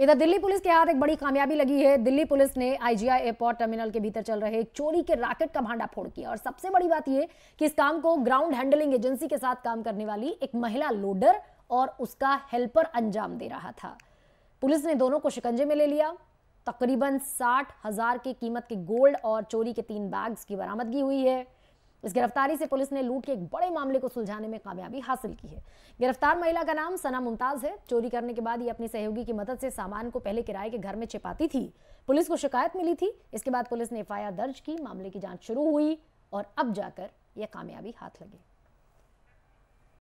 इधर दिल्ली पुलिस के हाथ एक बड़ी कामयाबी लगी है दिल्ली पुलिस ने आईजीआई एयरपोर्ट टर्मिनल के भीतर चल रहे एक चोरी के राकेट का भांडा फोड़ किया और सबसे बड़ी बात यह कि इस काम को ग्राउंड हैंडलिंग एजेंसी के साथ काम करने वाली एक महिला लोडर और उसका हेल्पर अंजाम दे रहा था पुलिस ने दोनों को शिकंजे में ले लिया तकरीबन साठ हजार की कीमत के गोल्ड और चोरी के तीन बैग्स की बरामदगी हुई है इस गिरफ्तारी से पुलिस ने लूट के एक बड़े मामले को सुलझाने में कामयाबी हासिल की है गिरफ्तार महिला का नाम सना मुमताज है चोरी करने के बाद ये अपनी सहयोगी की मदद से सामान को पहले किराए के घर में छिपाती थी पुलिस को शिकायत मिली थी इसके बाद पुलिस ने एफ दर्ज की मामले की जांच शुरू हुई और अब जाकर यह कामयाबी हाथ लगी